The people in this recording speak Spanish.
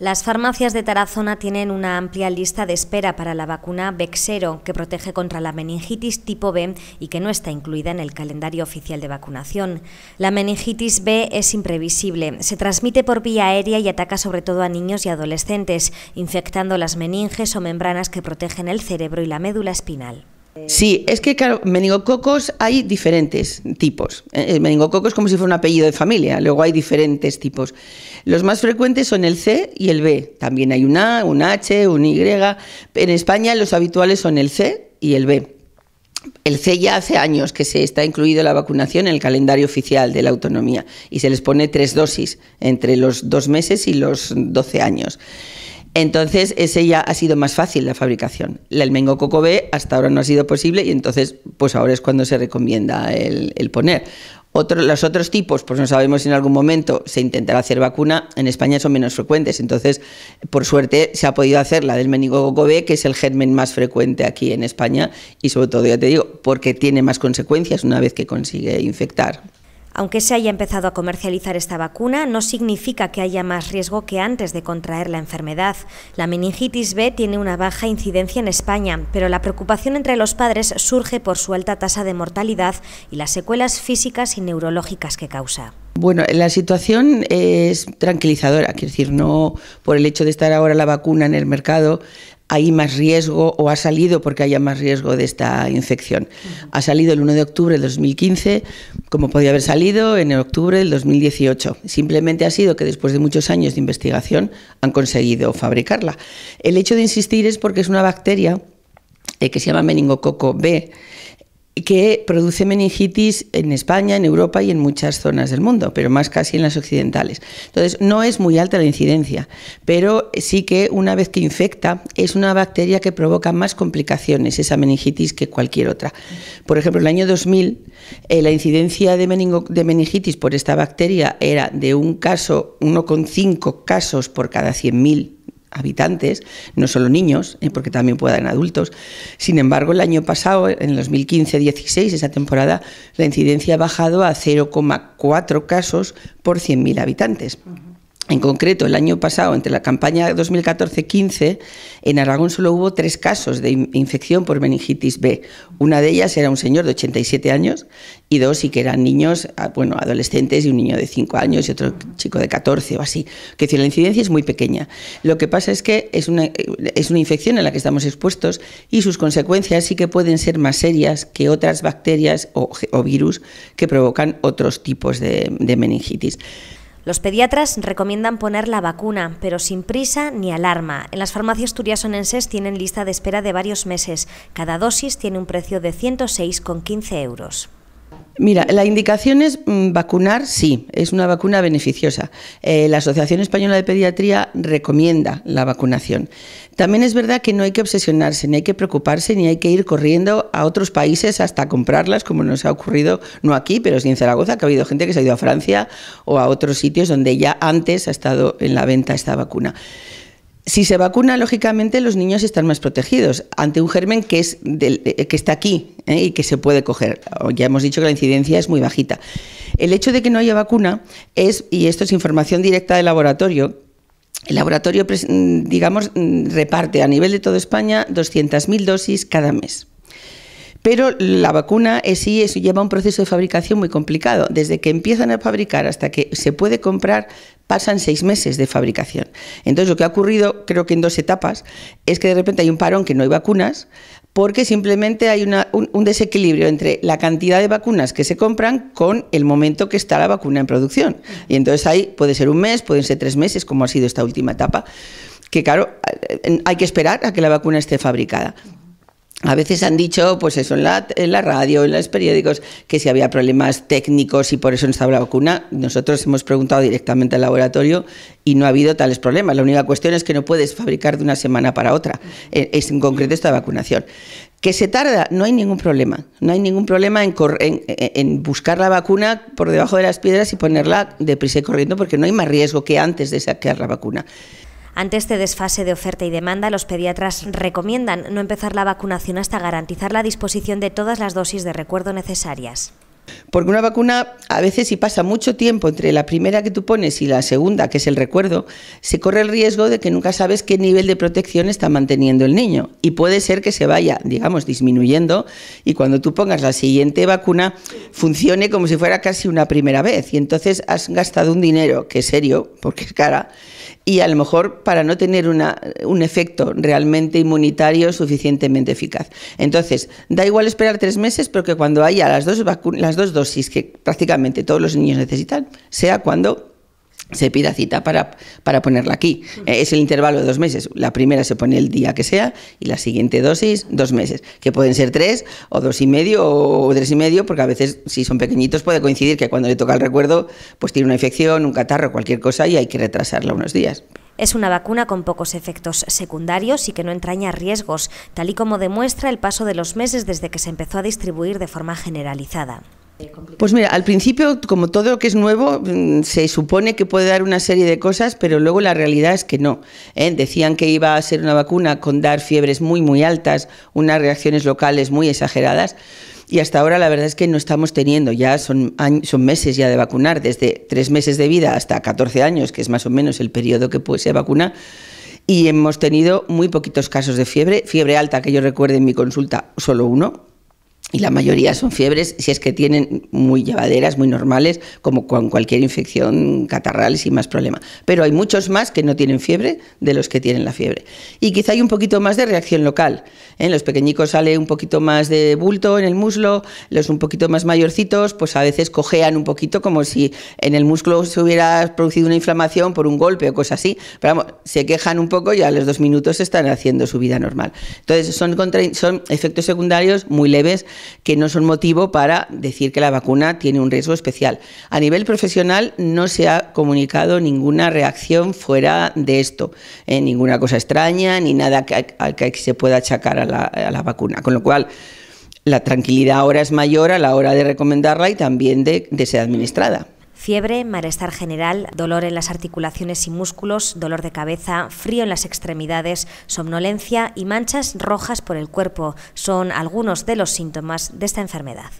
Las farmacias de Tarazona tienen una amplia lista de espera para la vacuna Vexero, que protege contra la meningitis tipo B y que no está incluida en el calendario oficial de vacunación. La meningitis B es imprevisible, se transmite por vía aérea y ataca sobre todo a niños y adolescentes, infectando las meninges o membranas que protegen el cerebro y la médula espinal. Sí, es que claro, meningococos hay diferentes tipos. El eh, es eh, como si fuera un apellido de familia, luego hay diferentes tipos. Los más frecuentes son el C y el B. También hay un A, un H, un Y. En España los habituales son el C y el B. El C ya hace años que se está incluido la vacunación en el calendario oficial de la autonomía y se les pone tres dosis entre los dos meses y los doce años. Entonces, ese ya ha sido más fácil la fabricación. El Mengo Coco hasta ahora no ha sido posible y entonces, pues ahora es cuando se recomienda el, poner. los otros tipos, pues no sabemos si en algún momento se intentará hacer vacuna, en España son menos frecuentes, entonces por suerte se ha podido hacer la del meningococo B, que es el germen más frecuente aquí en España y sobre todo, ya te digo, porque tiene más consecuencias una vez que consigue infectar. Aunque se haya empezado a comercializar esta vacuna, no significa que haya más riesgo que antes de contraer la enfermedad. La meningitis B tiene una baja incidencia en España, pero la preocupación entre los padres surge por su alta tasa de mortalidad y las secuelas físicas y neurológicas que causa. Bueno, la situación es tranquilizadora, quiero decir, no por el hecho de estar ahora la vacuna en el mercado, hay más riesgo o ha salido porque haya más riesgo de esta infección. Ha salido el 1 de octubre de 2015, como podía haber salido en octubre del 2018. Simplemente ha sido que después de muchos años de investigación han conseguido fabricarla. El hecho de insistir es porque es una bacteria eh, que se llama meningococo B que produce meningitis en España, en Europa y en muchas zonas del mundo, pero más casi en las occidentales. Entonces, no es muy alta la incidencia, pero sí que una vez que infecta, es una bacteria que provoca más complicaciones esa meningitis que cualquier otra. Por ejemplo, en el año 2000, eh, la incidencia de, de meningitis por esta bacteria era de un caso, 1,5 casos por cada 100.000 habitantes, no solo niños, eh, porque también puedan adultos. Sin embargo, el año pasado, en 2015-16, esa temporada, la incidencia ha bajado a 0,4 casos por 100.000 habitantes. En concreto, el año pasado, entre la campaña 2014-15, en Aragón solo hubo tres casos de infección por meningitis B. Una de ellas era un señor de 87 años y dos sí que eran niños, ah, bueno, adolescentes y un niño de 5 años y otro chico de 14 o así. Que decir, la incidencia es muy pequeña. Lo que pasa es que es una, es una infección en la que estamos expuestos y sus consecuencias sí que pueden ser más serias que otras bacterias o, virus que provocan otros tipos de meningitis. Los pediatras recomiendan poner la vacuna, pero sin prisa ni alarma. En las farmacias turiasonenses tienen lista de espera de varios meses. Cada dosis tiene un precio de 106,15 euros. Mira, la indicación es mm, vacunar, sí, es una vacuna beneficiosa. Eh, la Asociación Española de Pediatría recomienda la vacunación. También es verdad que no hay que obsesionarse, ni hay que preocuparse, ni hay que ir corriendo a otros países hasta comprarlas, como nos ha ocurrido, no aquí, pero sí en Zaragoza, que ha habido gente que se ha ido a Francia o a otros sitios donde ya antes ha estado en la venta esta vacuna. Si se vacuna, lógicamente los niños están más protegidos ante un germen que, es eh, que está aquí ¿eh? y que se puede coger. Ya hemos dicho que la incidencia es muy bajita. El hecho de que no haya vacuna es, y esto es información directa del laboratorio, el laboratorio, mm, digamos, mm, reparte a nivel de toda España 200.000 dosis cada mes. Pero la vacuna sí lleva un proceso de fabricación muy complicado. Desde que empiezan a fabricar hasta que se puede comprar pasan seis meses de fabricación. Entonces, lo que ha ocurrido, creo que en dos etapas, es que de repente hay un parón que no hay vacunas, porque simplemente hay un, un, desequilibrio entre la cantidad de vacunas que se compran con el momento que está la vacuna en producción. Y entonces ahí puede ser un mes, pueden ser tres meses, como ha sido esta última etapa, que claro, eh, hay que esperar a que la vacuna esté fabricada. A veces han dicho, pues eso, en la, en la, radio, en los periódicos, que si había problemas técnicos y por eso no estaba la vacuna. Nosotros hemos preguntado directamente al laboratorio y no ha habido tales problemas. La única cuestión es que no puedes fabricar de una semana para otra, e, es en concreto esta vacunación. Que se tarda, no hay ningún problema. No hay ningún problema en, buscar la vacuna por debajo de las piedras y ponerla deprisa y corriendo, porque no hay más riesgo que antes de sacar la vacuna. Ante este desfase de oferta y demanda, los pediatras recomiendan no empezar la vacunación hasta garantizar la disposición de todas las dosis de recuerdo necesarias. Porque una vacuna, a veces si pasa mucho tiempo entre la primera que tú pones y la segunda, que es el recuerdo, se corre el riesgo de que nunca sabes qué nivel de protección está manteniendo el niño. Y puede ser que se vaya, digamos, disminuyendo y cuando tú pongas la siguiente vacuna funcione como si fuera casi una primera vez. Y entonces has gastado un dinero, que es serio, porque es cara, y a lo mejor para no tener una, un efecto realmente inmunitario suficientemente eficaz. Entonces, da igual esperar tres meses, porque cuando haya las dos vacunas, dos dosis que prácticamente todos los niños necesitan, sea cuando se pida cita para, para ponerla aquí. Eh, es el intervalo de dos meses. La primera se pone el día que sea y la siguiente dosis, dos meses, que pueden ser tres o dos y medio o tres y medio, porque a veces si son pequeñitos puede coincidir que cuando le toca el recuerdo, pues tiene una infección, un catarro, cualquier cosa y hay que retrasarla unos días. Es una vacuna con pocos efectos secundarios y que no entraña riesgos, tal y como demuestra el paso de los meses desde que se empezó a distribuir de forma generalizada. Pues mira, al principio, como todo lo que es nuevo, mm, se supone que puede dar una serie de cosas, pero luego la realidad es que no. ¿eh? Decían que iba a ser una vacuna con dar fiebres muy, muy altas, unas reacciones locales muy exageradas. Y hasta ahora la verdad es que no estamos teniendo, ya son, son meses ya de vacunar, desde tres meses de vida hasta 14 años, que es más o menos el periodo que puede ser vacuna, y hemos tenido muy poquitos casos de fiebre, fiebre alta que yo recuerdo en mi consulta, solo uno, y la mayoría son fiebres, si es que tienen muy llevaderas, muy normales, como con cualquier infección catarral sin más problema. Pero hay muchos más que no tienen fiebre de los que tienen la fiebre. Y quizá hay un poquito más de reacción local. En los pequeñicos sale un poquito más de bulto en el muslo, los un poquito más mayorcitos, pues a veces cojean un poquito, como si en el muslo se hubiera producido una inflamación por un golpe o cosas así. Pero vamos, se quejan un poco y a los dos minutos están haciendo su vida normal. Entonces, son, son efectos secundarios muy leves que no son motivo para decir que la vacuna tiene un riesgo especial. A nivel profesional no se ha comunicado ninguna reacción fuera de esto, eh, ninguna cosa extraña ni nada al que se pueda achacar a la, vacuna. Con lo cual, la tranquilidad ahora es mayor a la hora de recomendarla y también de ser administrada. Fiebre, malestar general, dolor en las articulaciones y músculos, dolor de cabeza, frío en las extremidades, somnolencia y manchas rojas por el cuerpo son algunos de los síntomas de esta enfermedad.